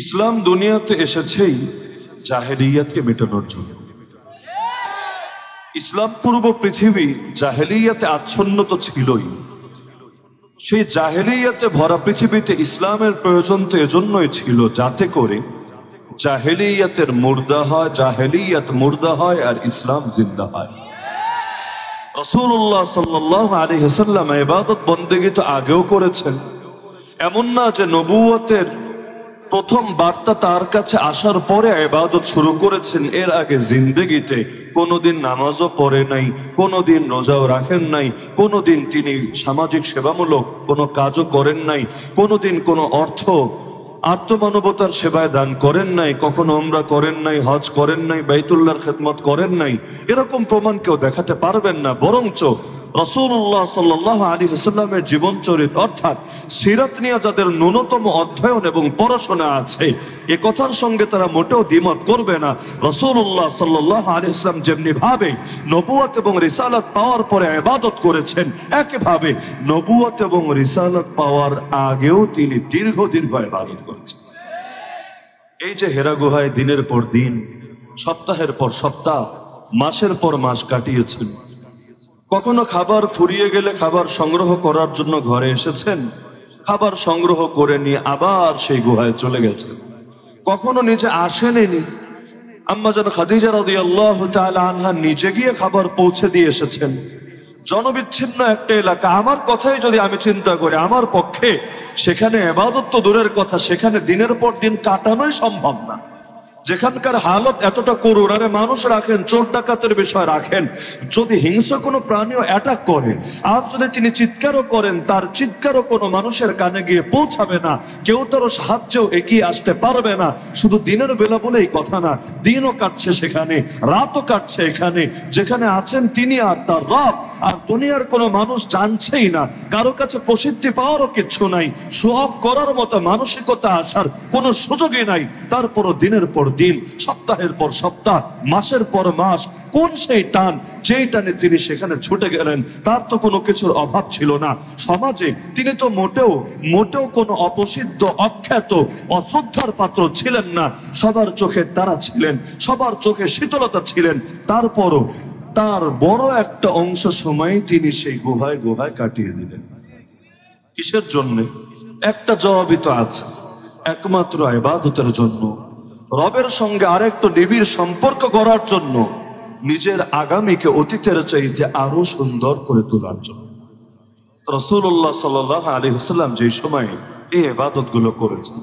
ইসলাম দুনিয়াতে এসেছেই জাহেলিয়াতকে মেটানোর জন্য ইসলাম পূর্ব পৃথিবী জাহেলিয়াতে আচ্ছন্ন তো ছিলই সেই জাহেলিয়াতে ভরা পৃথিবীতে ইসলামের প্রয়োজন তো এজন্যই ছিল যাতে করে জাহেলিয়াতের মুর্দা হয় জাহেলিয়াত মুর্দা হয় আর ইসলাম জিন্দা হয় রসুল্লাহ সাল্লাহ আলী হাসাল্লাম এবাদত বন্দেগী তো আগেও করেছেন এমন না যে নবুয়তের প্রথম বার্তা তার কাছে আসার পরে এবাদত শুরু করেছেন এর আগে জিন্দেগিতে কোনোদিন নামাজও পড়ে নাই কোনোদিন রোজাও রাখেন নাই কোনোদিন তিনি সামাজিক সেবামূলক কোনো কাজও করেন নাই কোনোদিন কোনো অর্থ আত্মমানবতার সেবায় দান করেন নাই কখনো ওমরা করেন নাই হজ করেন নাই বাইতুল্লাহর খেদমত করেন নাই এরকম প্রমাণ কেউ দেখাতে পারবেন না বরঞ্চ রসুল্লাহ সাল্লাহ আলী হাসাল্লামের জীবন চরিত অর্থাৎ সিরাত নিয়ে যাদের ন্যূনতম অধ্যয়ন এবং পড়াশোনা আছে এ কথার সঙ্গে তারা মোটেও দ্বিমত করবে না রসুল্লাহ সাল্লাহ আলী হাসলাম যেমনি ভাবে নবুয়াত এবং রিসালাত পাওয়ার পরে আবাদত করেছেন একইভাবে নবুয়াত এবং রিসালাত পাওয়ার আগেও তিনি দীর্ঘ দীর্ঘ আবাদত করেছে এই যে হেরা গুহায় দিনের পর দিন সপ্তাহের পর সপ্তাহ মাসের পর মাস কাটিয়েছেন কখনো খাবার ফুরিয়ে গেলে খাবার সংগ্রহ করার জন্য ঘরে এসেছেন খাবার সংগ্রহ করে নিয়ে আবার সেই গুহায় চলে গেছে কখনো নিজে আসেনি আম্মাজান খাদিজা রদি আল্লাহ আনহা নিজে গিয়ে খাবার পৌঁছে দিয়ে এসেছেন জনবিচ্ছিন্ন একটা এলাকা আমার কথাই যদি আমি চিন্তা করি আমার পক্ষে সেখানে এবাদত্ব দূরের কথা সেখানে দিনের পর দিন কাটানোই সম্ভব না যেখানকার হালত এতটা করুণ আরে মানুষ রাখেন চোর ডাকাতের বিষয় রাখেন যদি হিংস্র কোনো প্রাণীও অ্যাটাক করে আর যদি তিনি চিৎকারও করেন তার চিৎকারও কোনো মানুষের কানে গিয়ে পৌঁছাবে না কেউ তার সাহায্যেও এগিয়ে আসতে পারবে না শুধু দিনের বেলা বলে এই কথা না দিনও কাটছে সেখানে রাতও কাটছে এখানে যেখানে আছেন তিনি আর তার রব আর দুনিয়ার কোনো মানুষ জানছেই না কারো কাছে প্রসিদ্ধি পাওয়ারও কিচ্ছু নাই শো অফ করার মতো মানসিকতা আসার কোনো সুযোগই নাই তারপরও দিনের পর দিন সপ্তাহের পর সপ্তাহ মাসের পর মাস কোন সেই টান যেই টানে তিনি সেখানে ছুটে গেলেন তার তো কোনো কিছুর অভাব ছিল না সমাজে তিনি তো মোটেও মোটেও কোনো অপসিদ্ধ অখ্যাত অশ্রদ্ধার পাত্র ছিলেন না সবার চোখে তারা ছিলেন সবার চোখে শীতলতা ছিলেন তারপরও তার বড় একটা অংশ সময় তিনি সেই গুহায় গুহায় কাটিয়ে দিলেন কিসের জন্যে একটা জবাবই তো আছে একমাত্র আবাদতের জন্য রবের সঙ্গে আরেকটু নিবিড় সম্পর্ক গড়ার জন্য নিজের আগামীকে অতীতের চাইতে আরো সুন্দর করে তোলার জন্য রসুল্লাহ সাল আলী হুসাল্লাম যে সময় এই এবাদত গুলো করেছেন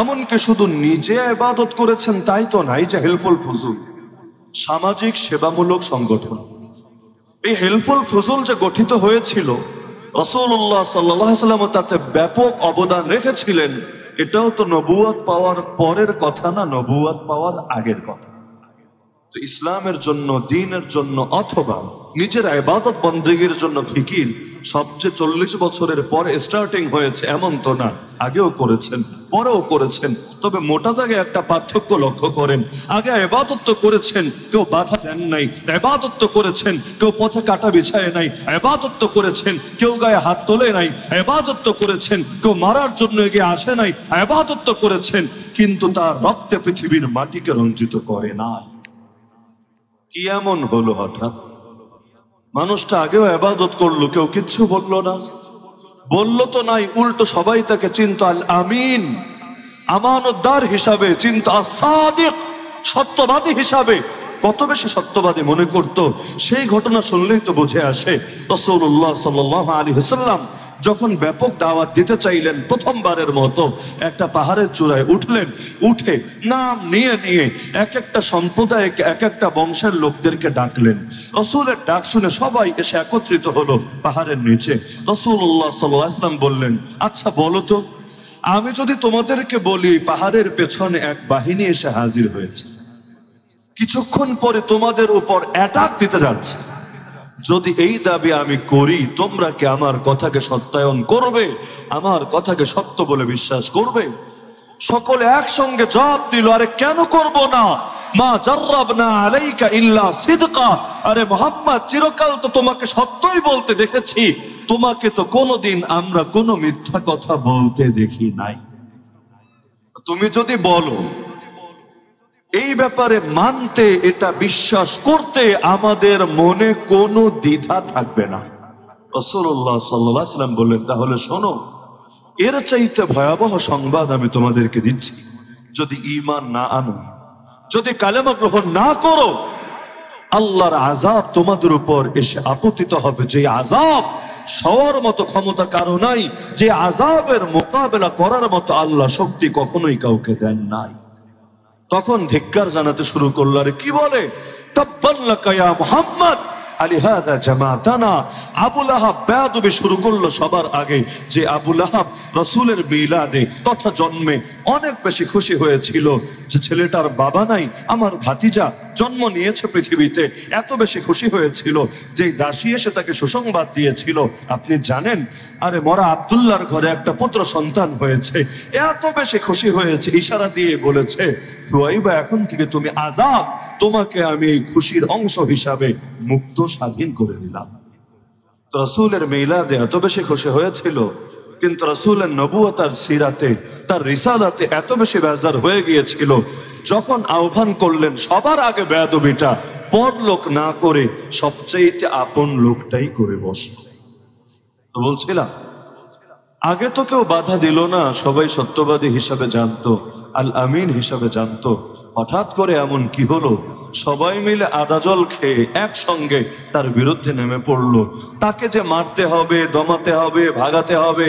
এমনকি শুধু নিজে এবাদত করেছেন তাই তো নাই যে হেল্পফুল ফজুল সামাজিক সেবামূলক সংগঠন এই হেল্পফুল ফজুল যে গঠিত হয়েছিল রসুল্লাহ সাল্লাহ সাল্লাম তাতে ব্যাপক অবদান রেখেছিলেন এটাও তো নবুয়াত পাওয়ার পরের কথা না নবুয়াত পাওয়ার আগের কথা তো ইসলামের জন্য দিনের জন্য অথবা নিজের আবাদত বন্দীর জন্য ফিকির সবচেয়ে চল্লিশ বছরের পর স্টার্টিং হয়েছে এমন তো না আগেও করেছেন পরেও করেছেন তবে মোটা দাগে একটা পার্থক্য লক্ষ্য করেন আগে এবাদত্ব করেছেন কেউ বাধা দেন নাই এবাদত্ব করেছেন কেউ পথে কাটা বিছায় নাই এবাদত্ব করেছেন কেউ গায়ে হাত তোলে নাই এবাদত্ব করেছেন কেউ মারার জন্য এগিয়ে আসে নাই এবাদত্ব করেছেন কিন্তু তার রক্তে পৃথিবীর মাটিকে রঞ্জিত করে না কি এমন হলো হঠাৎ মানুষটা আগেও আবাদত করলো কেউ কিচ্ছু বলল না বলল তো নাই উল্টো সবাই তাকে চিন্তা আমিন আমানতদার হিসাবে চিন্তা সাদিক সত্যবাদী হিসাবে কত বেশি সত্যবাদী মনে করত সেই ঘটনা শুনলেই তো বুঝে আসে রসৌল্লাহ সাল্লাহ আলী হাসাল্লাম যখন ব্যাপক দাওয়াত দিতে চাইলেন প্রথমবারের মতো একটা পাহাড়ের চূড়ায় উঠলেন উঠে নাম নিয়ে নিয়ে এক একটা সম্প্রদায়কে এক একটা বংশের লোকদেরকে ডাকলেন রসুলের ডাক শুনে সবাই এসে একত্রিত হলো পাহাড়ের নিচে রসুল্লাহ সাল্লাম বললেন আচ্ছা বলো তো আমি যদি তোমাদেরকে বলি পাহাড়ের পেছনে এক বাহিনী এসে হাজির হয়েছে কিছুক্ষণ পরে তোমাদের উপর অ্যাটাক দিতে যাচ্ছে যদি এই দাবি আমি করি তোমরা কি আমার কথাকে সত্যায়ন করবে আমার কথাকে সত্য বলে বিশ্বাস করবে সকলে একসঙ্গে জবাব দিল আরে কেন করব না মা জার্রাব না আলাইকা ইল্লা সিদকা আরে মোহাম্মদ চিরকাল তো তোমাকে সত্যই বলতে দেখেছি তোমাকে তো কোনোদিন আমরা কোনো মিথ্যা কথা বলতে দেখি নাই তুমি যদি বলো এই ব্যাপারে মানতে এটা বিশ্বাস করতে আমাদের মনে কোনো দ্বিধা থাকবে না রসল্লাহ সাল্লাহ সাল্লাম বললেন তাহলে শোনো এর চাইতে ভয়াবহ সংবাদ আমি তোমাদেরকে দিচ্ছি যদি ইমান না আনো যদি কালেমা গ্রহণ না করো আল্লাহর আজাব তোমাদের উপর এসে আপতিত হবে যে আজাব সবার মতো ক্ষমতা কারো নাই যে আজাবের মোকাবেলা করার মতো আল্লাহ শক্তি কখনোই কাউকে দেন নাই তখন ধিক্কার জানাতে শুরু করলো আরে কি বলে তাব্বাল্লাকা ইয়া মুহাম্মদ আলিহাদা জামাতানা আবুল আহাব বেয়াদবি শুরু করলো সবার আগে যে আবুল আহাব রসুলের মিলাদে তথা জন্মে অনেক বেশি খুশি হয়েছিল যে ছেলেটার বাবা নাই আমার ভাতিজা জন্ম নিয়েছে পৃথিবীতে এত বেশি খুশি হয়েছিল যে দাসী এসে তাকে সুসংবাদ দিয়েছিল আপনি জানেন আরে মরা আবদুল্লার ঘরে একটা পুত্র সন্তান হয়েছে এত বেশি খুশি হয়েছে ইশারা দিয়ে বলেছে এখন থেকে তুমি আজাদ তোমাকে আমি এই খুশির অংশ হিসাবে মুক্ত স্বাধীন করে নিলাম রসুলের মেলাদে এত বেশি খুশি হয়েছিল কিন্তু রসুলের নবুয়া তার সিরাতে তার রিসালাতে এত বেশি বেজার হয়ে গিয়েছিল যখন আহ্বান করলেন সবার আগে বেদবিটা পর লোক না করে সবচেয়ে আপন লোকটাই করে বসল তো বলছিলাম আগে তো কেউ বাধা দিল না সবাই সত্যবাদী হিসাবে জানতো আল আমিন হিসাবে জানতো হঠাৎ করে এমন কি হলো সবাই মিলে আদা জল খেয়ে একসঙ্গে তার বিরুদ্ধে নেমে পড়ল তাকে যে মারতে হবে দমাতে হবে ভাগাতে হবে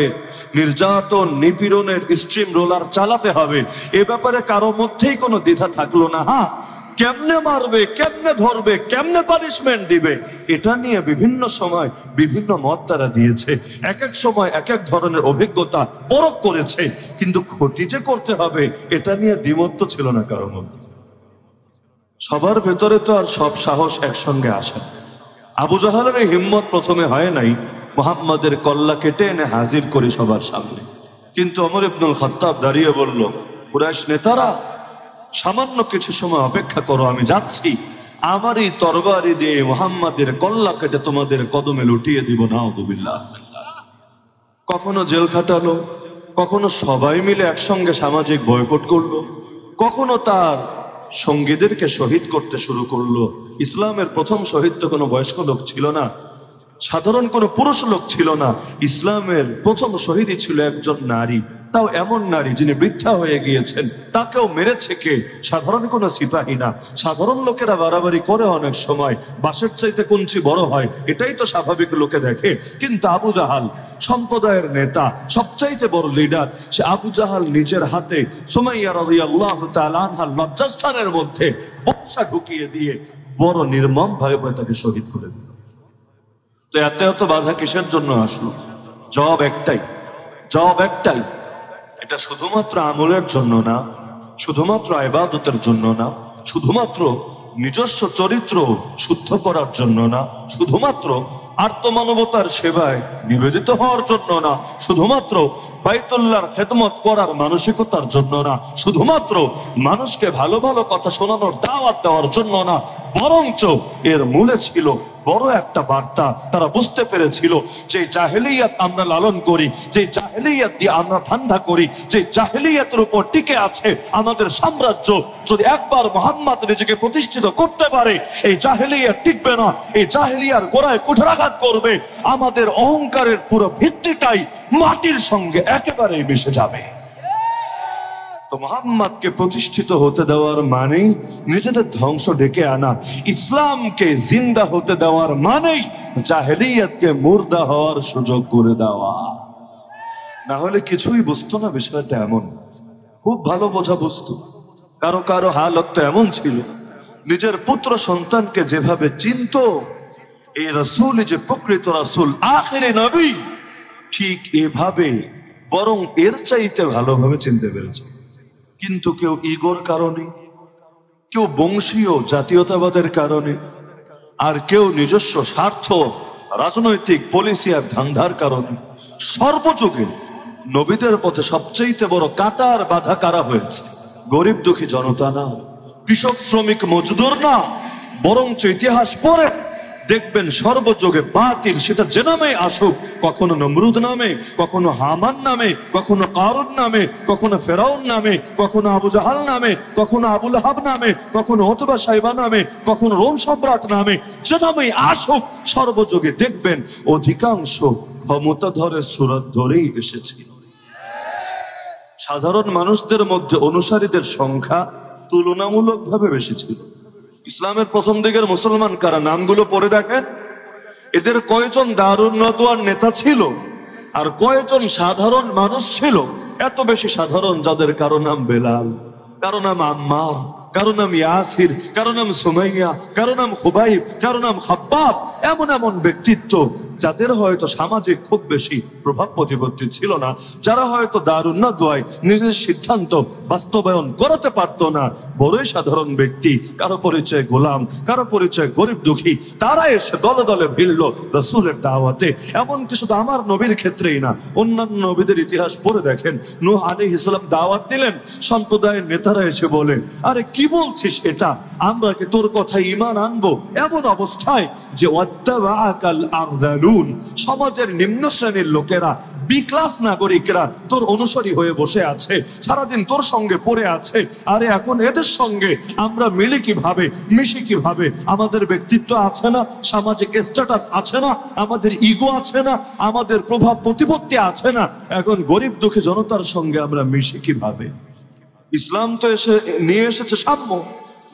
নির্যাতন নিপীড়নের স্ট্রিম রোলার চালাতে হবে এ ব্যাপারে কারো মধ্যেই কোনো দ্বিধা থাকলো না হ্যাঁ কেমনে মারবে কেমনে ধরবে কেমনে পানিশমেন্ট দিবে এটা নিয়ে বিভিন্ন সময় বিভিন্ন মত তারা দিয়েছে এক এক সময় এক এক ধরনের অভিজ্ঞতা পরক করেছে কিন্তু ক্ষতি যে করতে হবে এটা নিয়ে দ্বিমত্ব ছিল না কারো মধ্যে সবার ভেতরে তো আর সব সাহস একসঙ্গে আসে আবু জাহালের এই হিম্মত প্রথমে হয় নাই মোহাম্মদের কল্লা কেটে এনে হাজির করি সবার সামনে কিন্তু অমর ইবনুল খত্তাব দাঁড়িয়ে বলল কুরাইশ নেতারা সামান্য কিছু সময় অপেক্ষা করো আমি যাচ্ছি আমার এই তরবারি দিয়ে মোহাম্মদের কল্লা কেটে তোমাদের কদমে লুটিয়ে দিব না অদুবিল্লা কখনো জেল খাটালো কখনো সবাই মিলে একসঙ্গে সামাজিক বয়কট করলো কখনো তার সঙ্গীদেরকে শহীদ করতে শুরু করলো ইসলামের প্রথম শহীদ তো কোনো বয়স্ক লোক ছিল না সাধারণ কোনো পুরুষ লোক ছিল না ইসলামের প্রথম শহীদই ছিল একজন নারী তাও এমন নারী যিনি বৃদ্ধা হয়ে গিয়েছেন তাকেও মেরেছে কে সাধারণ কোনো সিপাহী না সাধারণ লোকেরা বাড়াবাড়ি করে অনেক সময় বাসের চাইতে কুঞ্চি বড় হয় এটাই তো স্বাভাবিক লোকে দেখে কিন্তু আবু জাহাল সম্প্রদায়ের নেতা সবচাইতে বড় লিডার সে আবু জাহাল নিজের হাতে সুমাইয়া রবি আল্লাহ তালহাল লজ্জাস্থানের মধ্যে বর্ষা ঢুকিয়ে দিয়ে বড় নির্মম ভাবে তাকে শহীদ করে দিল তো এত এত বাধা কিসের জন্য আসলো জব একটাই জব একটাই এটা শুধুমাত্র আমলের জন্য না শুধুমাত্র আবাদতের জন্য না শুধুমাত্র নিজস্ব চরিত্র শুদ্ধ করার জন্য না শুধুমাত্র আত্মমানবতার সেবায় নিবেদিত হওয়ার জন্য না শুধুমাত্র বাইতুল্লার খেদমত করার মানসিকতার জন্য না শুধুমাত্র মানুষকে ভালো ভালো কথা শোনানোর দাওয়াত দেওয়ার জন্য না বরঞ্চ এর মূলে ছিল বড় একটা বার্তা তারা বুঝতে পেরেছিল যে জাহেলিয়াত আমরা লালন করি যে জাহেলিয়াত দিয়ে আমরা ধান্ধা করি যে জাহেলিয়াতের উপর টিকে আছে আমাদের সাম্রাজ্য যদি একবার মোহাম্মদ নিজেকে প্রতিষ্ঠিত করতে পারে এই জাহেলিয়া টিকবে না এই জাহেলিয়ার গোড়ায় কুঠরাঘাত করবে আমাদের অহংকারের পুরো ভিত্তিটাই মাটির সঙ্গে একেবারেই মিশে যাবে তো মোহাম্মদকে প্রতিষ্ঠিত হতে দেওয়ার মানেই নিজেদের ধ্বংস ডেকে আনা ইসলামকে জিন্দা হতে দেওয়ার মানেই জাহেলিয়াতকে মুর্দা হওয়ার সুযোগ করে দেওয়া না হলে কিছুই বুঝতো না বিষয়টা এমন খুব ভালো বোঝা বুঝতো কারো কারো হালত তো এমন ছিল নিজের পুত্র সন্তানকে যেভাবে চিনত এই রসুল যে প্রকৃত রসুল আখেরে নবী ঠিক এভাবে বরং এর চাইতে ভালোভাবে চিনতে পেরেছে কিন্তু কেউ ইগোর কারণে কেউ বংশীয় জাতীয়তাবাদের কারণে আর কেউ নিজস্ব স্বার্থ রাজনৈতিক পলিসি আর ধান্ধার কারণে সর্বযুগে নবীদের পথে সবচেয়ে বড় কাটার বাধা কারা হয়েছে গরিব দুঃখী জনতা না কৃষক শ্রমিক মজদুর না বরঞ্চ ইতিহাস পরে দেখবেন সর্বযোগে বাতিল সেটা যে নামে আসুক কখনো নমরুদ নামে কখনো হামান নামে কখনো কারুন নামে কখনো ফেরাউন নামে কখনো আবু জাহাল নামে কখনো আবুল হাব নামে কখনো অথবা সাহেবা নামে কখনো রোম সম্রাট নামে যে নামে আসুক সর্বযোগে দেখবেন অধিকাংশ ধরে সুরত ধরেই এসেছে সাধারণ মানুষদের মধ্যে অনুসারীদের সংখ্যা তুলনামূলকভাবে বেশি ছিল ইসলামের প্রথম দিকের মুসলমান কারা নামগুলো পড়ে দেখেন এদের কয়েকজন দারুণতোয়ার নেতা ছিল আর কয়েকজন সাধারণ মানুষ ছিল এত বেশি সাধারণ যাদের কারো নাম বেলাল কারো নাম আম্মার কারো নাম ইয়াসির কারো নাম সোমাইয়া কারো নাম খুবাইব কারো নাম হাব্বাব এমন এমন ব্যক্তিত্ব যাদের হয়তো সামাজিক খুব বেশি প্রভাব প্রতিপত্তি ছিল না যারা হয়তো দারুণ্যা দোয়ায় নিজের সিদ্ধান্ত বাস্তবায়ন করাতে পারত না বড়ই সাধারণ ব্যক্তি কারো পরিচয় গোলাম কারো পরিচয় গরিব দুঃখী তারা এসে দলে দলে ভিড়ল রসুলের দাওয়াতে এমন কিছু তো আমার নবীর ক্ষেত্রেই না অন্যান্য নবীদের ইতিহাস পড়ে দেখেন নুহ আলী ইসলাম দাওয়াত দিলেন সম্প্রদায়ের নেতারা এসে বলেন আরে কি বলছিস এটা আমরা কি তোর কথা ইমান আনবো এমন অবস্থায় যে অত্যাবাকাল আমদালু নুন সমাজের নিম্ন শ্রেণীর লোকেরা বি ক্লাস নাগরিকরা তোর অনুসারী হয়ে বসে আছে সারাদিন তোর সঙ্গে পড়ে আছে আরে এখন এদের সঙ্গে আমরা মিলে কিভাবে মিশি কিভাবে আমাদের ব্যক্তিত্ব আছে না সামাজিক স্ট্যাটাস আছে না আমাদের ইগো আছে না আমাদের প্রভাব প্রতিপত্তি আছে না এখন গরিব দুঃখী জনতার সঙ্গে আমরা মিশি কিভাবে ইসলাম তো এসে নিয়ে এসেছে সাম্য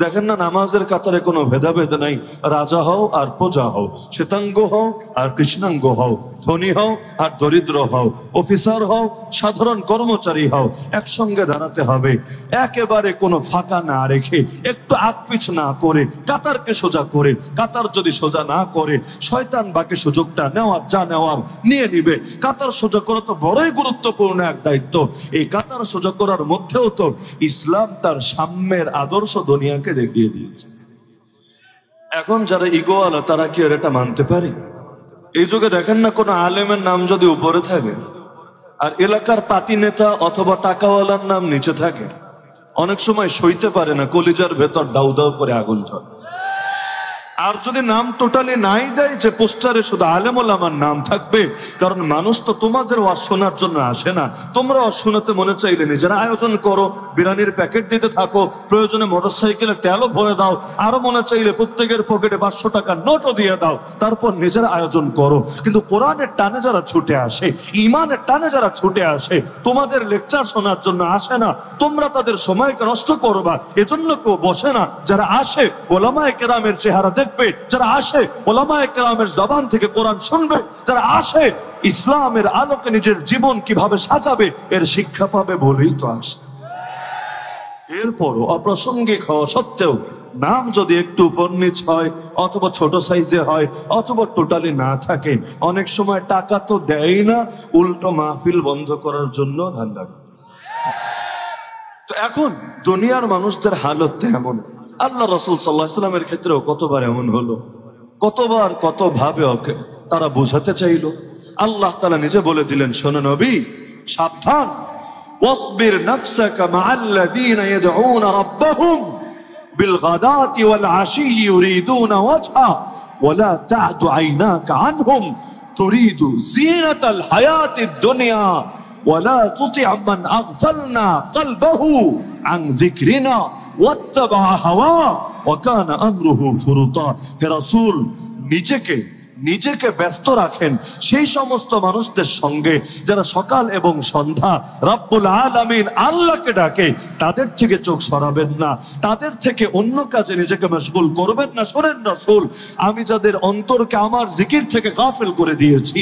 দেখেন না নামাজের কাতারে কোনো ভেদাভেদ নাই রাজা হও আর প্রজা হও শ্বেতাঙ্গ হও আর কৃষ্ণাঙ্গ হও ধনী হও আর দরিদ্র হও অফিসার হও সাধারণ কর্মচারী হও একসঙ্গে দাঁড়াতে হবে একেবারে কোনো ফাঁকা না রেখে একটু আকপিছ না করে কাতারকে সোজা করে কাতার যদি সোজা না করে শয়তান বাকি সুযোগটা নেওয়ার যা নেওয়ার নিয়ে নিবে কাতার সোজা করা তো বড়ই গুরুত্বপূর্ণ এক দায়িত্ব এই কাতার সোজা করার মধ্যেও তো ইসলাম তার সাম্যের আদর্শ দুনিয়াকে চোখে দেখিয়ে দিয়েছে এখন যারা ইগোয়ালা তারা কি আর এটা মানতে পারে এই যুগে দেখেন না কোনো আলেমের নাম যদি উপরে থাকে আর এলাকার পাতি নেতা অথবা টাকাওয়ালার নাম নিচে থাকে অনেক সময় সইতে পারে না কলিজার ভেতর দাউ দাউ করে আগুন ধরে আর যদি নাম টোটালি নাই দেয় যে পোস্টারে শুধু আলেমুল আমার নাম থাকবে কারণ মানুষ তো তোমাদের ওয়াজ শোনার জন্য আসে না তোমরা অশোনাতে শোনাতে মনে চাইলে নিজেরা আয়োজন করো বিরিয়ানির প্যাকেট দিতে থাকো প্রয়োজনে মোটরসাইকেলে তেলও ভরে দাও আরো মনে চাইলে প্রত্যেকের পকেটে পাঁচশো টাকা নোটও দিয়ে দাও তারপর নিজের আয়োজন করো কিন্তু কোরআনের টানে যারা ছুটে আসে ইমানের টানে যারা ছুটে আসে তোমাদের লেকচার শোনার জন্য আসে না তোমরা তাদের সময়কে নষ্ট করবা এজন্য কেউ বসে না যারা আসে ওলামায় কেরামের চেহারা দেখ থাকবে যারা আসে ওলামা একরামের জবান থেকে কোরআন শুনবে যারা আসে ইসলামের আলোকে নিজের জীবন কিভাবে সাজাবে এর শিক্ষা পাবে বলেই তো আসে এরপরও অপ্রাসঙ্গিক হওয়া সত্ত্বেও নাম যদি একটু উপর হয় অথবা ছোট সাইজে হয় অথবা টোটালি না থাকে অনেক সময় টাকা তো দেয় না উল্টো মাহফিল বন্ধ করার জন্য ধান্দা এখন দুনিয়ার মানুষদের হালত তেমন আল্লাহ রসুল সাল্লাহ ইসলামের ক্ষেত্রেও কতবার এমন হলো কতবার কতভাবে ওকে তারা বোঝাতে চাইল আল্লাহ তালা নিজে বলে দিলেন শোনো নবী সাবধান واصبر نفسك مع الذين يدعون ربهم بالغداة والعشي يريدون وجهه ولا تعد عيناك عنهم تريد زينة الحياة الدنيا ولا تطع من أغفلنا قلبه عن ذكرنا واتبع هواه وكان امره فرطا হে রাসূল নিজেকে নিজেকে ব্যস্ত রাখেন সেই সমস্ত মানুষদের সঙ্গে যারা সকাল এবং সন্ধ্যা রাব্বুল আলামিন আল্লাহকে ডাকে তাদের থেকে চোখ সরাবেন না তাদের থেকে অন্য কাজে নিজেকে মশগুল করবেন না শোনেন রাসূল আমি যাদের অন্তরকে আমার জিকির থেকে গাফেল করে দিয়েছি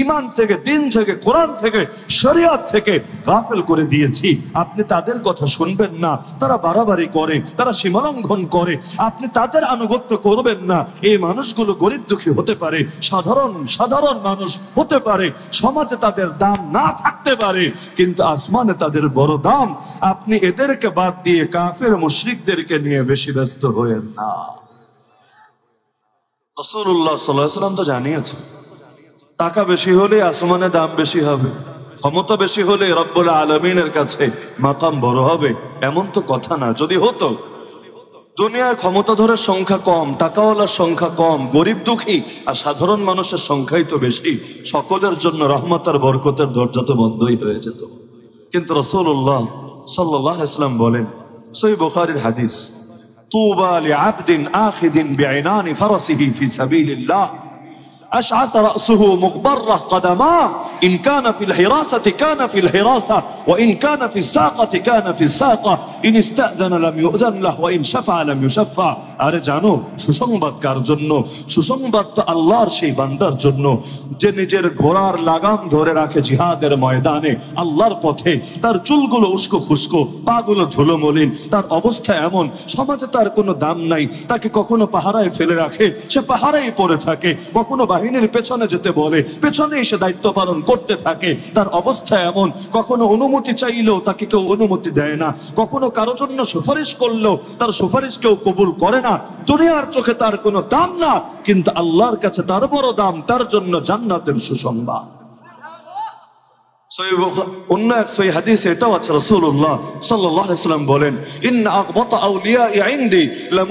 ইমান থেকে দিন থেকে কোরআন থেকে শরিয়াত থেকে গাফেল করে দিয়েছি আপনি তাদের কথা শুনবেন না তারা বাড়াবাড়ি করে তারা সীমালঙ্ঘন করে আপনি তাদের আনুগত্য করবেন না এই মানুষগুলো গরিব দুঃখী হতে পারে সাধারণ সাধারণ মানুষ হতে পারে সমাজে তাদের দাম না থাকতে পারে কিন্তু আসমানে তাদের বড় দাম আপনি এদেরকে বাদ দিয়ে কাফের মুশ্রিকদেরকে নিয়ে বেশি ব্যস্ত হয়েন না তো জানিয়েছে টাকা বেশি হলে আসমানে দাম বেশি হবে ক্ষমতা বেশি হলে রব্বুল আলমিনের কাছে মাকাম বড় হবে এমন তো কথা না যদি হতো দুনিয়ায় ক্ষমতাধরের সংখ্যা কম টাকাওয়ালার সংখ্যা কম গরিব দুঃখী আর সাধারণ মানুষের সংখ্যাই তো বেশি সকলের জন্য রহমতার বরকতের দরজা তো বন্ধই হয়ে যেত কিন্তু রসুল্লাহ সাল্লাহ ইসলাম বলেন সই বোখারির হাদিস তুবা আবদিন আখিদিন বেআইনানি ফারাসিহি ফি সাবিলিল্লাহ أشعث رأسه مغبرة قدماه إن كان في الحراسة كان في الحراسة وإن كان في الساقة كان في الساقة إن استأذن لم يؤذن له وإن شفع لم يشفع আরে জানো সুসংবাদ কার জন্য সুসংবাদ তো আল্লাহর সেই বান্দার জন্য যে নিজের ঘোড়ার লাগাম ধরে রাখে জিহাদের ময়দানে আল্লাহর পথে তার চুলগুলো উস্কো ফুস্কো পাগুলো ধুলো মলিন তার অবস্থা এমন সমাজে তার কোনো দাম নাই তাকে কখনো পাহারায় ফেলে রাখে সে পাহারায় পড়ে থাকে কখনো বাহিনীর পেছনে যেতে বলে পেছনে এসে দায়িত্ব পালন করতে থাকে তার অবস্থা এমন কখনো অনুমতি চাইলেও তাকে কেউ অনুমতি দেয় না কখনো কারো জন্য সুপারিশ করলেও তার সুপারিশ কেউ কবুল করে না দুনিয়ার চোখে তার কোনো দাম না কিন্তু আল্লাহর কাছে তার বড় দাম তার জন্য জান্নাতের সুসংবাদ সই অন্য এক সই হাদিসে এটাও আছে রসুল্লাহ সাল্লাহ সাল্লাম বলেন ইন আকবত আউলিয়া ইন্দি লা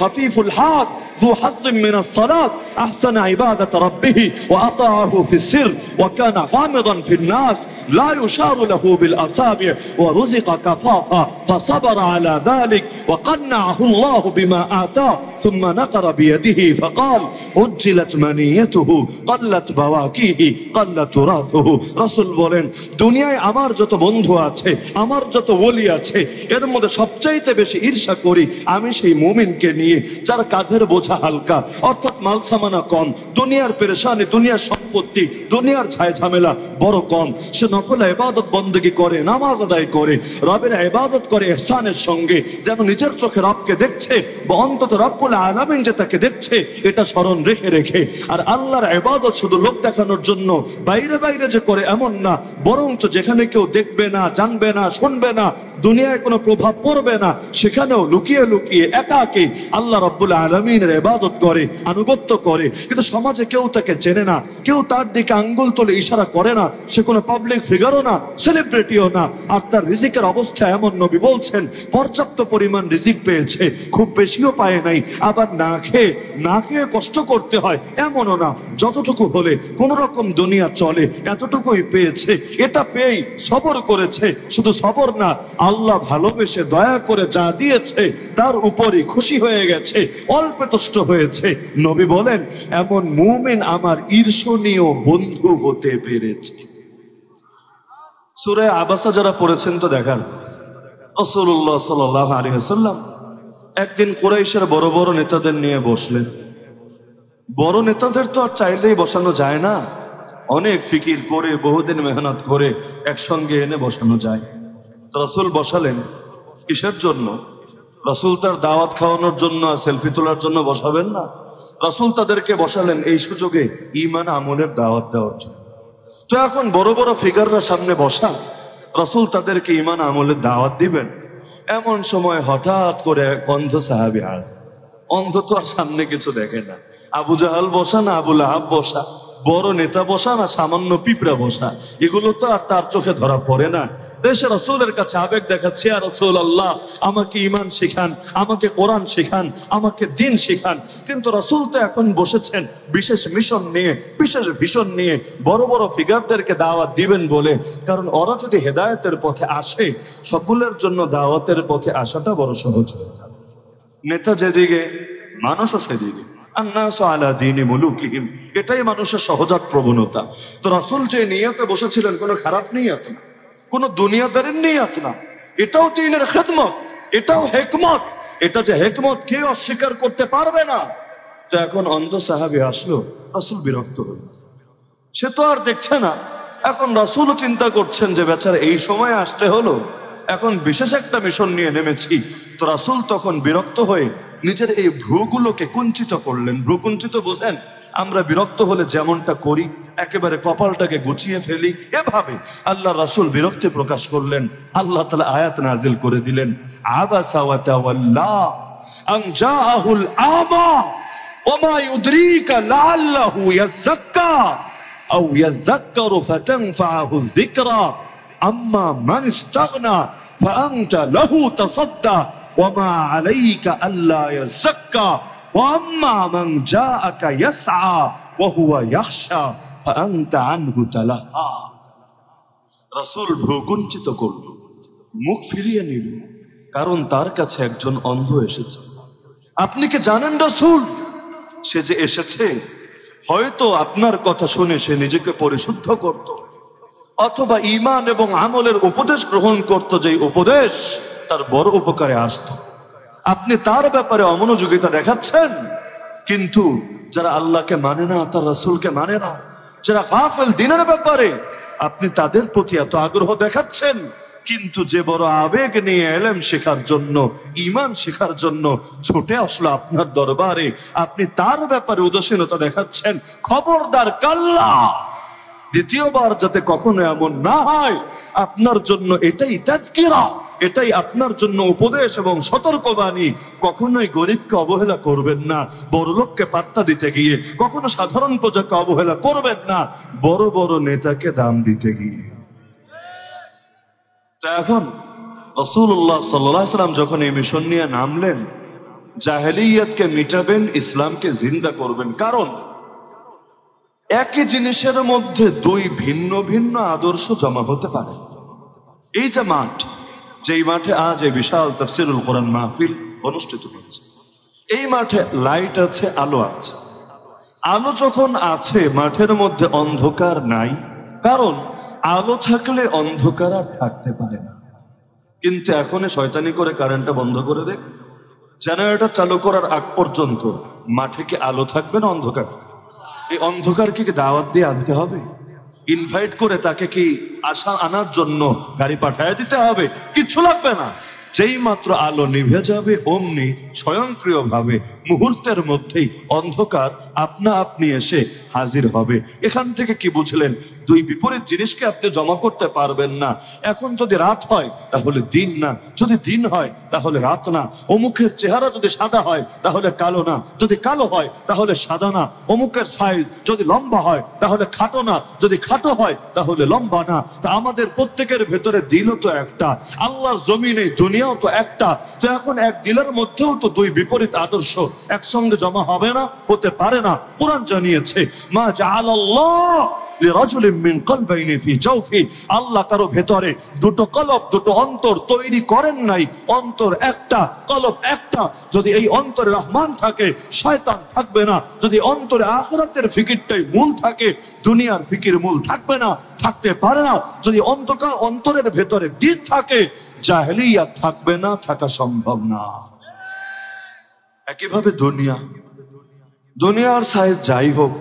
খাফিফুল হাত ذو حظ من الصلاة أحسن عبادة ربه وأطاعه في السر وكان غامضا في الناس لا يشار له بالأصابع ورزق كفافا فصبر على ذلك وقنعه الله بما آتاه ثم نقر بيده فقال عجلت منيته قلت بواكيه قل تراثه رسول بولي বলেন দুনিয়ায় আমার যত বন্ধু আছে আমার যত ওলি আছে এর মধ্যে সবচাইতে বেশি ঈর্ষা করি আমি সেই মুমিনকে নিয়ে যার কাঁধের বোঝা হালকা অর্থাৎ মালসামানা কম দুনিয়ার পেরেশানি দুনিয়ার সম্পত্তি দুনিয়ার ছায় ঝামেলা বড় কম সে নফল এবাদত বন্দী করে নামাজ আদায় করে রবের এবাদত করে এহসানের সঙ্গে যেন নিজের চোখে রবকে দেখছে বা অন্তত রব্বুল আলামিন যে তাকে দেখছে এটা স্মরণ রেখে রেখে আর আল্লাহর এবাদত শুধু লোক দেখানোর জন্য বাইরে বাইরে যে করে এমন না বরঞ্চ যেখানে কেউ দেখবে না জানবে না শুনবে না দুনিয়ায় কোনো প্রভাব পড়বে না সেখানেও লুকিয়ে লুকিয়ে একা একে আল্লাহ রব্বুল আলমিনের এবাদত করে আনুগত্য করে কিন্তু সমাজে কেউ তাকে চেনে না কেউ তার দিকে আঙ্গুল তোলে ইশারা করে না সে কোনো পাবলিক ফিগারও না সেলিব্রিটিও না আর তার রিজিকের অবস্থা এমন নবী বলছেন পর্যাপ্ত পরিমাণ রিজিক পেয়েছে খুব বেশিও পায় নাই আবার না খেয়ে না খেয়ে কষ্ট করতে হয় এমনও না যতটুকু হলে কোন রকম দুনিয়া চলে এতটুকুই পেয়েছে এটা পেয়েই সবর করেছে শুধু সবর না আল্লাহ ভালোবেসে দয়া করে যা দিয়েছে তার উপরই খুশি হয়ে গেছে অল্পে তুষ্ট হয়েছে নবী বলেন এমন মুমিন আমার ঈর্ষণীয় বন্ধু হতে পেরেছে সুরে আবাসা যারা পড়েছেন তো দেখান রসুল্লাহ সাল আলী হাসাল্লাম একদিন কোরাইশের বড় বড় নেতাদের নিয়ে বসলেন বড় নেতাদের তো আর চাইলেই বসানো যায় না অনেক ফিকির করে বহুদিন মেহনত করে একসঙ্গে এনে বসানো যায় রসুল বসালেন কিসের জন্য রসুল তার দাওয়াত খাওয়ানোর জন্য সেলফি তোলার জন্য বসাবেন না রসুল তাদেরকে বসালেন এই সুযোগে ইমান আমলের দাওয়াত দেওয়ার জন্য তো এখন বড় বড় ফিগাররা সামনে বসা রসুল তাদেরকে ইমান আমলের দাওয়াত দিবেন এমন সময় হঠাৎ করে এক অন্ধ সাহাবি আজ অন্ধ তো আর সামনে কিছু দেখে না আবু জাহাল বসা না আবুল আহাব বসা বড় নেতা বসা না সামান্য পিঁপড়া বসা এগুলো তো আর তার চোখে ধরা পড়ে না রেশে রসুলের কাছে আবেগ দেখাচ্ছে আর রসুল আল্লাহ আমাকে ইমান শেখান আমাকে কোরআন শেখান আমাকে দিন শেখান কিন্তু রসুল তো এখন বসেছেন বিশেষ মিশন নিয়ে বিশেষ ভীষণ নিয়ে বড় বড় ফিগারদেরকে দাওয়াত দিবেন বলে কারণ ওরা যদি হেদায়তের পথে আসে সকলের জন্য দাওয়াতের পথে আসাটা বড় সহজ হয়ে যাবে নেতা যেদিকে মানুষও সেদিকে এটাই মানুষের সহজাত প্রবণতা তো রাসুল যে নিয়াতে বসেছিলেন কোনো খারাপ নিয়াত না কোনো দুনিয়াদারের নিয়াত না এটাও দিনের খেদমত এটাও হেকমত এটা যে হেকমত কেউ অস্বীকার করতে পারবে না তো এখন অন্ধ সাহাবি আসলো রাসুল বিরক্ত হল সে তো আর দেখছে না এখন রাসুল চিন্তা করছেন যে বেচার এই সময় আসতে হলো এখন বিশেষ একটা মিশন নিয়ে নেমেছি তো রাসুল তখন বিরক্ত হয়ে নিজের এই ভ্রুগুলোকে কুঞ্চিত করলেন ভ্রু কুঞ্চিত বোঝেন আমরা বিরক্ত হলে যেমনটা করি একেবারে কপালটাকে গুছিয়ে ফেলি এভাবে আল্লাহ রাসুল বিরক্তি প্রকাশ করলেন আল্লাহ তালা আয়াত নাজিল করে দিলেন আবাসা ওয়ামা আলাইকা আল্লাহ ইয়াযাক্কা ওয়া আম্মা মান জাআকা ইয়াসআ ওয়া হুয়া ইয়াখশা ফাআনতা আনহু তালাহা রাসূল ভ্রুকুঞ্চিত করল মুখ ফিরিয়ে নিল কারণ তার কাছে একজন অন্ধ এসেছে আপনি কি জানেন রাসূল সে যে এসেছে হয়তো আপনার কথা শুনে সে নিজেকে পরিশুদ্ধ করত অথবা ইমান এবং আমলের উপদেশ গ্রহণ করত যে উপদেশ তার বড় উপকারে আসত আপনি তার ব্যাপারে অমনোযোগিতা দেখাচ্ছেন কিন্তু যারা আল্লাহকে মানে না তার রাসুলকে মানে না যারা গাফেল দিনের ব্যাপারে আপনি তাদের প্রতি এত আগ্রহ দেখাচ্ছেন কিন্তু যে বড় আবেগ নিয়ে এলেম শেখার জন্য ইমান শেখার জন্য ছোটে আসলো আপনার দরবারে আপনি তার ব্যাপারে উদাসীনতা দেখাচ্ছেন খবরদার কাল্লা দ্বিতীয়বার যাতে কখনো এমন না হয় আপনার জন্য এটাই তাজকিরা এটাই আপনার জন্য উপদেশ এবং সতর্কবাণী কখনোই গরিবকে অবহেলা করবেন না বড় লোককে পাত্তা দিতে গিয়ে কখনো সাধারণ প্রজাকে অবহেলা করবেন না বড় বড় নেতাকে দাম দিতে গিয়ে এখন রসুল্লাহ সাল্লাম যখন এই মিশন নিয়ে নামলেন জাহেলিয়াতকে মিটাবেন ইসলামকে জিন্দা করবেন কারণ একই জিনিসের মধ্যে দুই ভিন্ন ভিন্ন আদর্শ জমা হতে পারে এই যে মাঠ যেই মাঠে আজ এই বিশাল তাফসিরুল কোরআন মাহফিল অনুষ্ঠিত হচ্ছে এই মাঠে লাইট আছে আলো আছে আলো যখন আছে মাঠের মধ্যে অন্ধকার নাই কারণ আলো থাকলে অন্ধকার আর থাকতে পারে না কিন্তু এখন শয়তানি করে কারেন্টটা বন্ধ করে দেখ জেনারেটর চালু করার আগ পর্যন্ত মাঠে কি আলো থাকবে না অন্ধকার এই অন্ধকারকে দাওয়াত দিয়ে আনতে হবে ইনভাইট করে তাকে কি আসা আনার জন্য গাড়ি পাঠায় দিতে হবে কিচ্ছু লাগবে না যেই মাত্র আলো নিভে যাবে অমনি স্বয়ংক্রিয়ভাবে মুহূর্তের মধ্যেই অন্ধকার আপনা আপনি এসে হাজির হবে এখান থেকে কি বুঝলেন দুই বিপরীত জিনিসকে আপনি জমা করতে পারবেন না এখন যদি রাত হয় তাহলে দিন না যদি দিন হয় তাহলে রাত না অমুখের চেহারা যদি সাদা হয় তাহলে কালো না যদি কালো হয় তাহলে সাদা না অমুকের সাইজ যদি লম্বা হয় তাহলে খাটো না যদি খাটো হয় তাহলে লম্বা না তা আমাদের প্রত্যেকের ভেতরে দিনও তো একটা আল্লাহর জমিনে দুনিয়া দুনিয়াও তো একটা তো এখন এক দিলের মধ্যেও তো দুই বিপরীত আদর্শ একসঙ্গে জমা হবে না হতে পারে না কোরআন জানিয়েছে মা জালাল্লাহ আল্লাহ কারো ভেতরে দুটো কলব দুটো অন্তর তৈরি করেন নাই অন্তর একটা কলব একটা যদি এই অন্তরে রহমান থাকে শয়তান থাকবে না যদি অন্তরে আখরাতের ফিকিরটাই মূল থাকে দুনিয়ার ফিকির মূল থাকবে না থাকতে পারে না যদি অন্তকার অন্তরের ভেতরে দিক থাকে জাহেলিয়া থাকবে না থাকা সম্ভব না একইভাবে দুনিয়া দুনিয়ার সাইজ যাই হোক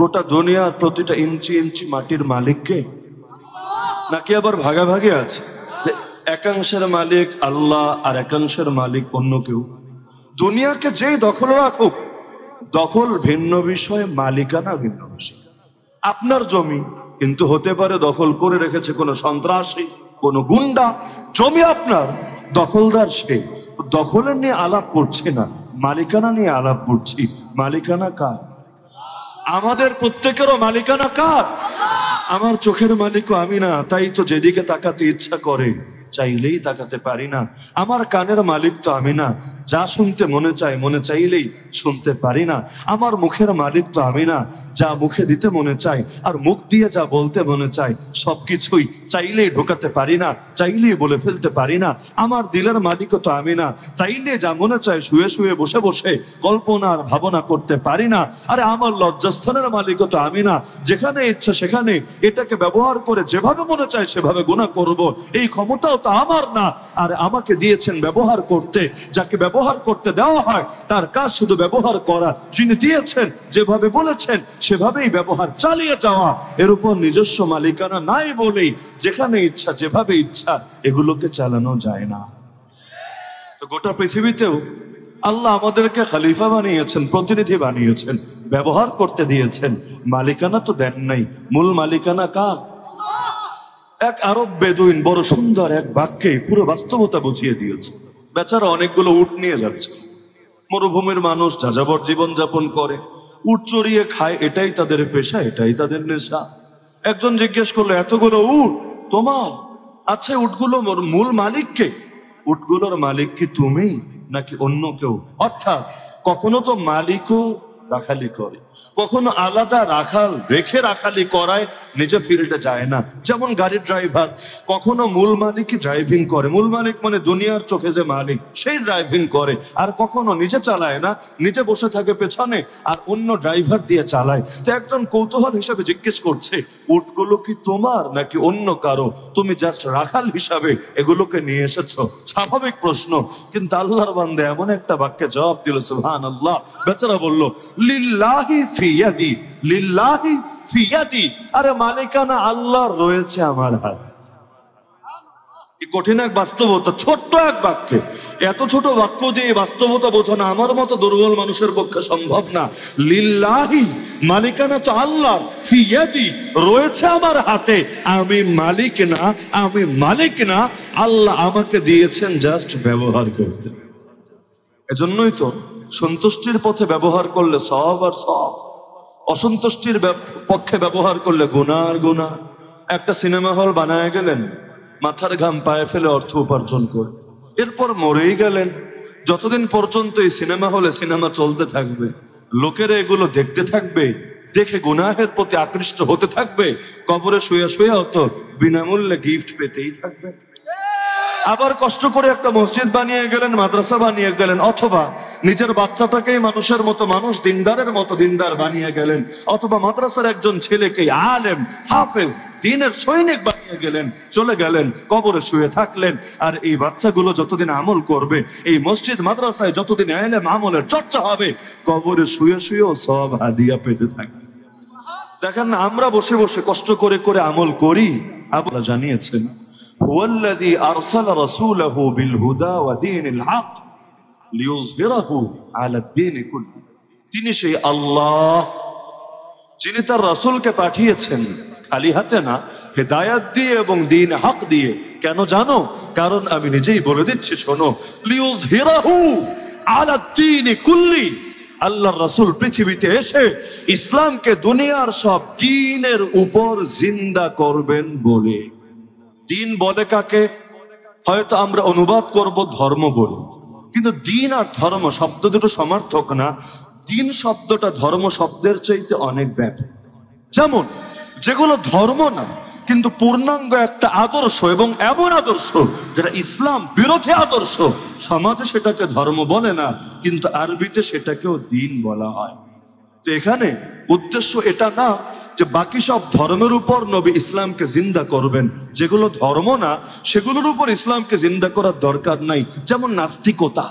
গোটা দুনিয়ার প্রতিটা ইঞ্চি ইঞ্চি মাটির মালিককে নাকি আবার ভাগাভাগি আছে যে একাংশের মালিক আল্লাহ আর একাংশের মালিক অন্য কেউ দুনিয়াকে যেই দখল রাখুক দখল ভিন্ন বিষয় মালিকানা ভিন্ন বিষয় আপনার জমি কিন্তু হতে পারে দখল করে রেখেছে কোনো সন্ত্রাসী কোনো গুন্ডা জমি আপনার দখলদার সে দখলের নিয়ে আলাপ করছে না মালিকানা নিয়ে আলাপ করছি মালিকানা কার আমাদের প্রত্যেকেরও মালিকানা কার আমার চোখের মালিকও আমি না তাই তো যেদিকে তাকাতে ইচ্ছা করে চাইলেই তাকাতে পারি না আমার কানের মালিক তো আমি না যা শুনতে মনে চাই মনে চাইলেই শুনতে পারি না আমার মুখের মালিক তো আমি না যা মুখে দিতে মনে চাই আর মুখ দিয়ে যা বলতে মনে চাই সব কিছুই চাইলেই ঢোকাতে পারি না চাইলেই বলে ফেলতে পারি না আমার দিলের মালিকও তো আমি না চাইলে যা মনে চায় শুয়ে শুয়ে বসে বসে কল্পনা আর ভাবনা করতে পারি না আরে আমার লজ্জাস্থানের মালিকও তো আমি না যেখানে ইচ্ছা সেখানে এটাকে ব্যবহার করে যেভাবে মনে চায় সেভাবে গুণা করব এই ক্ষমতাও ক্ষমতা আমার না আর আমাকে দিয়েছেন ব্যবহার করতে যাকে ব্যবহার করতে দেওয়া হয় তার কাজ শুধু ব্যবহার করা যিনি দিয়েছেন যেভাবে বলেছেন সেভাবেই ব্যবহার চালিয়ে যাওয়া এর উপর নিজস্ব মালিকানা নাই বলেই যেখানে ইচ্ছা যেভাবে ইচ্ছা এগুলোকে চালানো যায় না তো গোটা পৃথিবীতেও আল্লাহ আমাদেরকে খালিফা বানিয়েছেন প্রতিনিধি বানিয়েছেন ব্যবহার করতে দিয়েছেন মালিকানা তো দেন নাই মূল মালিকানা কাক এক আরব বেদুইন বড় সুন্দর এক বাক্যে পুরো বাস্তবতা বুঝিয়ে দিয়েছে বেচারা অনেকগুলো উট নিয়ে যাচ্ছে মরুভূমির মানুষ যাযাবর জীবনযাপন করে উট চড়িয়ে খায় এটাই তাদের পেশা এটাই তাদের নেশা একজন জিজ্ঞেস করলো এতগুলো উট তোমার আচ্ছা উটগুলো মূল মালিককে উটগুলোর মালিক কি তুমি নাকি অন্য কেউ অর্থাৎ কখনো তো মালিকও রাখালি করে কখনো আলাদা রাখাল রেখে রাখালি করায় নিজে ফিল্ডে যায় না যেমন গাড়ির ড্রাইভার কখনো মূল মালিক ড্রাইভিং করে মূল মালিক মানে দুনিয়ার চোখে যে মালিক সেই ড্রাইভিং করে আর কখনো নিজে চালায় না নিজে বসে থাকে পেছনে আর অন্য ড্রাইভার দিয়ে চালায় তো একজন কৌতূহল হিসেবে জিজ্ঞেস করছে উটগুলো কি তোমার নাকি অন্য কারো তুমি জাস্ট রাখাল হিসাবে এগুলোকে নিয়ে এসেছ স্বাভাবিক প্রশ্ন কিন্তু আল্লাহর বান্দে এমন একটা বাক্যে জবাব দিল সুহান আল্লাহ বেচারা বললো আরে মালিকানা আল্লাহ রয়েছে আমার হাতে কঠিন এক বাস্তবতা ছোট্ট এক বাক্যে এত ছোট বাক্য দিয়ে বাস্তবতা বোঝানো আমার মতো দুর্বল মানুষের পক্ষে সম্ভব না লিল্লাহি মালিকানা তো আল্লাহ ফিয়াদি রয়েছে আমার হাতে আমি মালিক না আমি মালিক না আল্লাহ আমাকে দিয়েছেন জাস্ট ব্যবহার করতে এজন্যই তো সন্তুষ্টির পথে ব্যবহার করলে সব আর সব অসন্তুষ্টির পক্ষে ব্যবহার করলে গুণা আর গুণা একটা সিনেমা হল বানায় গেলেন মাথার ঘাম পায়ে ফেলে অর্থ উপার্জন করে এরপর মরেই গেলেন যতদিন পর্যন্ত এই সিনেমা হলে সিনেমা চলতে থাকবে লোকেরা এগুলো দেখতে থাকবে দেখে গুনাহের প্রতি আকৃষ্ট হতে থাকবে কবরে শুয়ে শুয়ে অত বিনামূল্যে গিফট পেতেই থাকবে আবার কষ্ট করে একটা মসজিদ বানিয়ে গেলেন মাদ্রাসা বানিয়ে গেলেন অথবা নিজের বাচ্চাটাকেই মানুষের মতো মানুষ দিনদারের মতো দিনদার বানিয়ে গেলেন অথবা মাদ্রাসার একজন ছেলেকে আলেম হাফেজ দিনের সৈনিক বানিয়ে গেলেন চলে গেলেন কবরে শুয়ে থাকলেন আর এই বাচ্চাগুলো যতদিন আমল করবে এই মসজিদ মাদ্রাসায় যতদিন আলেম আমলের চর্চা হবে কবরে শুয়ে শুয়েও সব হাদিয়া পেতে থাকবে দেখেন না আমরা বসে বসে কষ্ট করে করে আমল করি আবুলা জানিয়েছেন هو الذي أرسل رسوله بالهدى ودين الحق ليظهره على الدين كله তিনি সেই আল্লাহ যিনি তার রাসুলকে পাঠিয়েছেন খালি হাতে না হেদায়াত দিয়ে এবং দিন হক দিয়ে কেন জানো কারণ আমি নিজেই বলে দিচ্ছি শোনো লিউজ হিরাহু আলা দিনে কুল্লি আল্লাহ রাসুল পৃথিবীতে এসে ইসলামকে দুনিয়ার সব দিনের উপর জিন্দা করবেন বলে দিন বলে কাকে হয়তো আমরা অনুবাদ করব ধর্ম বলি কিন্তু দিন আর ধর্ম শব্দ দুটো সমার্থক না দিন শব্দটা ধর্ম শব্দের চাইতে অনেক ব্যাপক যেমন যেগুলো ধর্ম না কিন্তু পূর্ণাঙ্গ একটা আদর্শ এবং এমন আদর্শ যেটা ইসলাম বিরোধী আদর্শ সমাজে সেটাকে ধর্ম বলে না কিন্তু আরবিতে সেটাকেও দিন বলা হয় তো এখানে উদ্দেশ্য এটা না যে বাকি সব ধর্মের উপর নবী ইসলামকে জিন্দা করবেন যেগুলো ধর্ম না সেগুলোর উপর ইসলামকে জিন্দা করার দরকার নাই যেমন নাস্তিকতা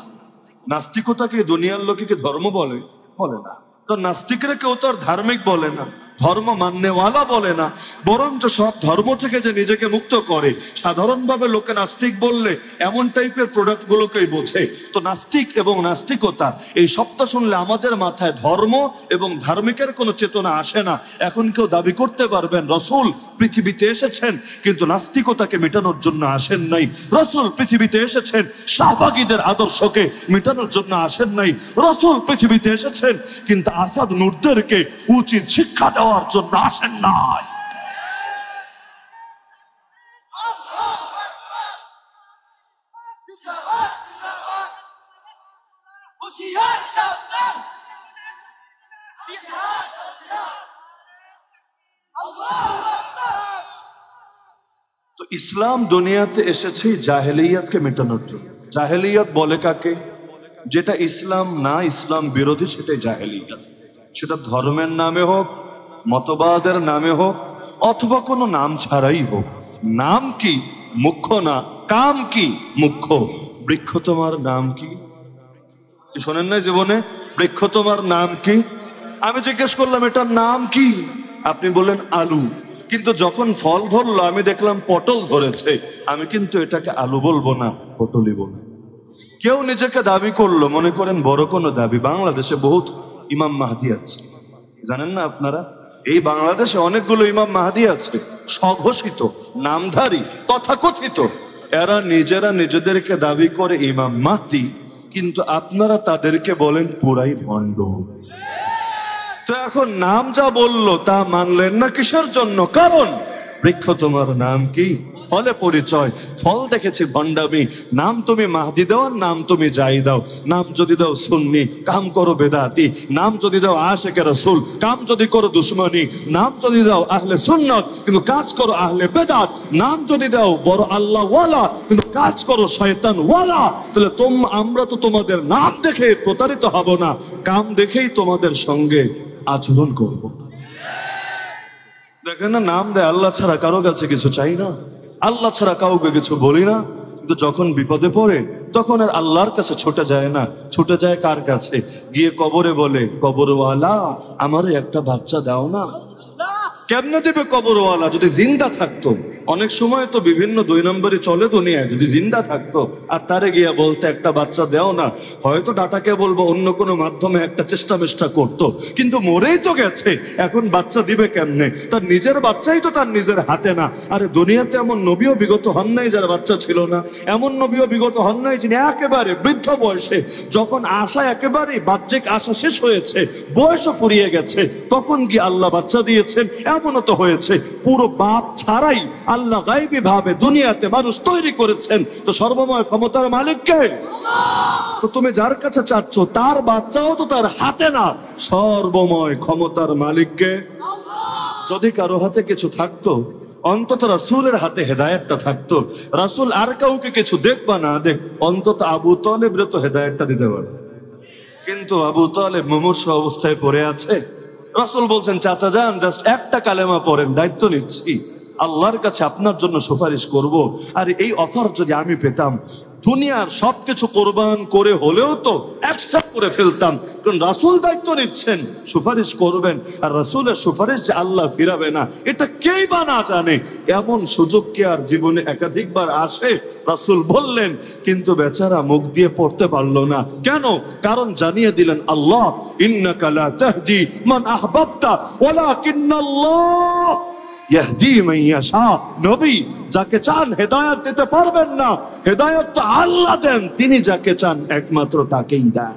নাস্তিকতাকে দুনিয়ার লোকে কি ধর্ম বলে বলে না তো নাস্তিকরা কেউ তো আর ধার্মিক বলে না ধর্ম মান্যওয়ালা বলে না বরঞ্চ সব ধর্ম থেকে যে নিজেকে মুক্ত করে সাধারণভাবে লোকে নাস্তিক বললে এমন টাইপের প্রোডাক্টগুলোকেই বোঝে তো নাস্তিক এবং নাস্তিকতা এই শব্দ শুনলে আমাদের মাথায় ধর্ম এবং ধার্মিকের কোনো চেতনা আসে না এখন কেউ দাবি করতে পারবেন রসুল পৃথিবীতে এসেছেন কিন্তু নাস্তিকতাকে মেটানোর জন্য আসেন নাই রসুল পৃথিবীতে এসেছেন শাহবাগীদের আদর্শকে মেটানোর জন্য আসেন নাই রসুল পৃথিবীতে এসেছেন কিন্তু আসাদ নূরদেরকে উচিত শিক্ষা দেওয়া দেওয়ার জন্য আসেন নাই তো ইসলাম দুনিয়াতে এসেছে জাহেলিয়াতকে মেটানোর জন্য জাহেলিয়াত বলে কাকে যেটা ইসলাম না ইসলাম বিরোধী সেটাই জাহেলিয়াত সেটা ধর্মের নামে হোক মতবাদের নামে হোক অথবা কোনো নাম ছাড়াই হোক নাম কি মুখ্য না কাম কি মুখ্য বৃক্ষ তোমার নাম কি শোনেন না জীবনে বৃক্ষ তোমার নাম কি আমি জিজ্ঞেস করলাম এটার নাম কি আপনি বললেন আলু কিন্তু যখন ফল ধরলো আমি দেখলাম পটল ধরেছে আমি কিন্তু এটাকে আলু বলবো না পটলই বলবো কেউ নিজেকে দাবি করলো মনে করেন বড় কোনো দাবি বাংলাদেশে বহুত ইমাম মাহাদি আছে জানেন না আপনারা এই বাংলাদেশে অনেকগুলো ইমাম মাহাদি আছে স্বঘোষিত নামধারী তথাকথিত এরা নিজেরা নিজেদেরকে দাবি করে ইমাম মাহাদি কিন্তু আপনারা তাদেরকে বলেন পুরাই ভণ্ড তো এখন নাম যা বলল তা মানলেন না কিসের জন্য কারণ বৃক্ষ তোমার নাম কি ফলে পরিচয় ফল দেখেছি বন্ডামি নাম তুমি মাহদি দাও নাম তুমি যাই দাও নাম যদি দাও সুন্নি কাম করো বেদাতি নাম যদি দাও আশেকে রসুল কাম যদি করো দুশ্মনী নাম যদি দাও আহলে সুন্নত কিন্তু কাজ করো আহলে বেদাত নাম যদি দাও বড় আল্লাহ ওয়ালা কিন্তু কাজ করো শয়তান ওয়ালা তাহলে তোম আমরা তো তোমাদের নাম দেখে প্রতারিত হব না কাম দেখেই তোমাদের সঙ্গে আচরণ করবো দেখেন না নাম দেয় আল্লাহ ছাড়া কারো কাছে কিছু চাই না আল্লাহ ছাড়া কাউকে কিছু বলি না কিন্তু যখন বিপদে পড়ে তখন আর আল্লাহর কাছে ছুটে যায় না ছুটে যায় কার কাছে গিয়ে কবরে বলে কবরওয়ালা আমারও একটা বাচ্চা দাও না কেমনে দেবে কবরওয়ালা যদি জিন্দা থাকতো অনেক সময় তো বিভিন্ন দুই নম্বরে চলে দুনিয়ায় যদি জিন্দা থাকতো আর তারে গিয়া বলতে একটা বাচ্চা দেও না হয়তো ডাটাকে বলবো অন্য কোনো মাধ্যমে একটা চেষ্টা মেষ্টা করতো কিন্তু মরেই তো গেছে এখন বাচ্চা দিবে কেমনে তার নিজের বাচ্চাই তো তার নিজের হাতে না আরে দুনিয়াতে এমন নবীও বিগত হন নাই যার বাচ্চা ছিল না এমন নবীও বিগত হন নাই যিনি একেবারে বৃদ্ধ বয়সে যখন আশা একেবারে বাহ্যিক আশা শেষ হয়েছে বয়সও ফুরিয়ে গেছে তখন কি আল্লাহ বাচ্চা দিয়েছেন এমনও তো হয়েছে পুরো বাপ ছাড়াই আল্লাহ গাইবী ভাবে দুনিয়াতে মানুষ তৈরি করেছেন তো সর্বময় ক্ষমতার মালিককে তো তুমি যার কাছে চাচ্ছ তার বাচ্চাও তো তার হাতে না সর্বময় ক্ষমতার মালিককে যদি কারো হাতে কিছু থাকতো অন্তত রাসুলের হাতে হেদায়তটা থাকতো রাসুল আর কাউকে কিছু দেখবা না দেখ অন্তত আবু তলেবরে তো হেদায়তটা দিতে পারে কিন্তু আবু তলেব মুমূর্ষ অবস্থায় পড়ে আছে রাসুল বলছেন চাচা যান জাস্ট একটা কালেমা পড়েন দায়িত্ব নিচ্ছি আল্লাহর কাছে আপনার জন্য সুপারিশ করব। আর এই অফার যদি আমি পেতাম দুনিয়ার সব কিছু কোরবান করে হলেও তো একসাথ করে ফেলতাম কারণ রাসুল দায়িত্ব নিচ্ছেন সুপারিশ করবেন আর রাসুলের সুপারিশ যে আল্লাহ ফিরাবে না এটা কেই বা না জানে এমন সুযোগ কি আর জীবনে একাধিকবার আসে রাসুল বললেন কিন্তু বেচারা মুখ দিয়ে পড়তে পারলো না কেন কারণ জানিয়ে দিলেন আল্লাহ ইন্না তাহদি মান আহবাত্তা ওয়ালাকিন্নাল্লাহ ইয়াহদি মাইয়াশা নবী যাকে চান হেদায়েত দিতে পারবেন না হেদায়ত তো আল্লাহ দেন তিনি যাকে চান একমাত্র তাকেই দেন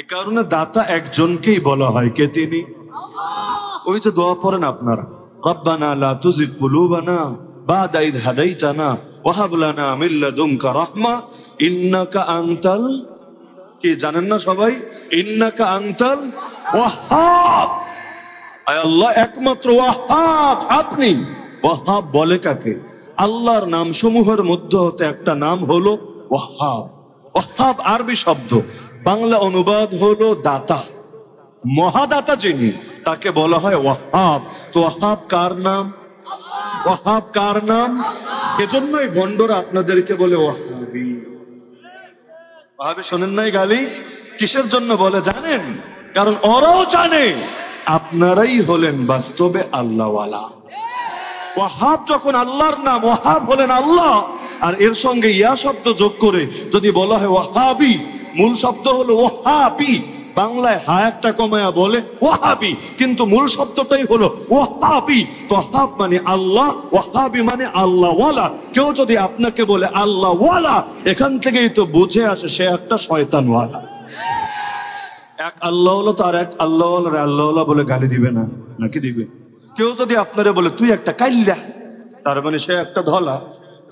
এ কারণে দাতা একজনকেই বলা হয় কে তিনি ওই যে দোয়া পড়েন আপনারা রব্বানা লা তুজিগ কুলুবানা বাদা ইদ হাদাইতানা ওয়াহাব লানা মিন লাদুনকা রাহমা ইন্নাকা আনতাল কি জানেন না সবাই ইন্নাকা আনতাল ওয়াহাব আল্লাহ একমাত্র ওয়াহাব আপনি ওয়াহাব বলে কাকে আল্লাহর নাম সমূহের মধ্যে হতে একটা নাম হলো ওয়াহাব ওয়াহাব আরবি শব্দ বাংলা অনুবাদ হলো দাতা মহাদাতা যিনি তাকে বলা হয় ওয়াহাব তো ওয়াহাব কার নাম ওয়াহাব কার নাম এজন্যই ভণ্ডরা আপনাদেরকে বলে ওয়াহাবি ওয়াহাবি শোনেন নাই গালি কিসের জন্য বলে জানেন কারণ ওরাও জানে আপনারাই হলেন বাস্তবে আল্লাহওয়ালা ওয়াহাব যখন আল্লাহর নাম ওয়াহাব হলেন আল্লাহ আর এর সঙ্গে ইয়া শব্দ যোগ করে যদি বলা হয় ওয়াহাবি মূল শব্দ হলো ওয়াহাবি বাংলায় হা একটা কমায়া বলে ওয়াহাবি কিন্তু মূল শব্দটাই হলো ওয়াহাবি তো হাব মানে আল্লাহ ওয়াহাবি মানে আল্লাহ ওয়ালা কেউ যদি আপনাকে বলে আল্লাহ ওয়ালা এখান থেকেই তো বুঝে আসে সে একটা শয়তানওয়ালা এক আল্লাহ হলো তার এক আল্লাহ আল্লাহ আল্লাহ বলে গালি দিবে না নাকি দিবে কেউ যদি আপনারে বলে তুই একটা কাইল্লা তার মানে সে একটা ধলা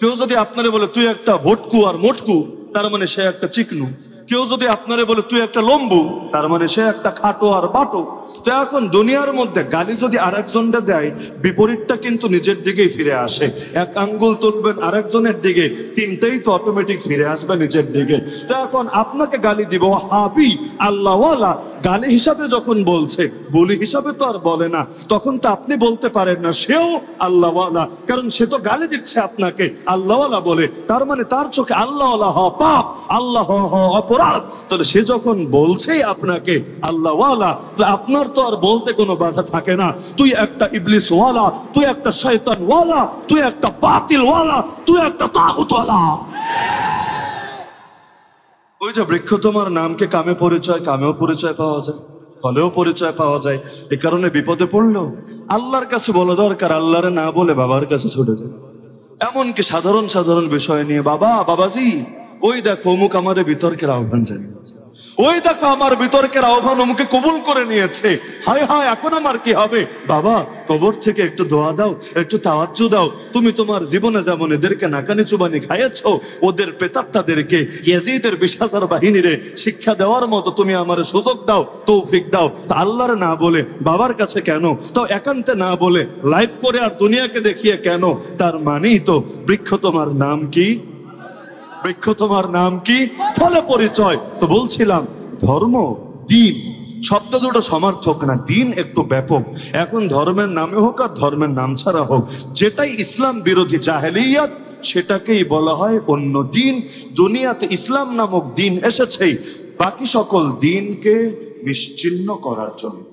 কেউ যদি আপনারে বলে তুই একটা ভোটকু আর মোটকু তার মানে সে একটা চিকনু কেউ যদি আপনারে বলে তুই একটা লম্বু তার মানে সে একটা খাটো আর বাটো তো এখন দুনিয়ার মধ্যে গালি যদি আরেকজনটা দেয় বিপরীতটা কিন্তু নিজের দিকেই ফিরে আসে এক আঙ্গুল তুলবেন আরেকজনের দিকে তিনটেই তো অটোমেটিক ফিরে আসবে নিজের দিকে তো এখন আপনাকে গালি দিব হাবি আল্লাহওয়ালা গালি হিসাবে যখন বলছে বলি হিসাবে তো আর বলে না তখন তো আপনি বলতে পারেন না সেও আল্লাহওয়ালা কারণ সে তো গালি দিচ্ছে আপনাকে আল্লাহওয়ালা বলে তার মানে তার চোখে আল্লাহ হ আল্লাহ হ অপরাধ খারাপ তাহলে সে যখন বলছে আপনাকে আল্লাহওয়ালা তাহলে আপনার তো আর বলতে কোনো বাধা থাকে না তুই একটা ইবলিসওয়ালা তুই একটা শয়তানওয়ালা তুই একটা বাতিলওয়ালা তুই একটা ওই যে বৃক্ষ তোমার নামকে কামে পরিচয় কামেও পরিচয় পাওয়া যায় ফলেও পরিচয় পাওয়া যায় এ কারণে বিপদে পড়লো আল্লাহর কাছে বলা দরকার আল্লাহরে না বলে বাবার কাছে ছুটে যায় এমনকি সাধারণ সাধারণ বিষয় নিয়ে বাবা বাবাজি ওই দেখো অমুক আমার বিতর্কের আহ্বান জানিয়েছে ওই দেখো আমার বিতর্কের আহ্বান অমুকে কবুল করে নিয়েছে হায় হায় এখন আমার কি হবে বাবা কবর থেকে একটু দোয়া দাও একটু তাওয়াজ্য দাও তুমি তোমার জীবনে যেমন এদেরকে নাকানি চুবানি খাইয়েছ ওদের পেতাত্তাদেরকে ইয়াজিদের বিশাচার বাহিনীরে শিক্ষা দেওয়ার মতো তুমি আমার সুযোগ দাও তৌফিক দাও তা আল্লাহর না বলে বাবার কাছে কেন তাও একান্তে না বলে লাইফ করে আর দুনিয়াকে দেখিয়ে কেন তার মানেই তো বৃক্ষ তোমার নাম কি বৃক্ষ তোমার নাম কি ফলে পরিচয় তো বলছিলাম ধর্ম দিন শব্দ দুটো সমর্থক না দিন একটু ব্যাপক এখন ধর্মের নামে হোক আর ধর্মের নাম ছাড়া হোক যেটাই ইসলাম বিরোধী জাহেলিয়াত সেটাকেই বলা হয় অন্য দিন দুনিয়াতে ইসলাম নামক দিন এসেছেই বাকি সকল দিনকে বিচ্ছিন্ন করার জন্য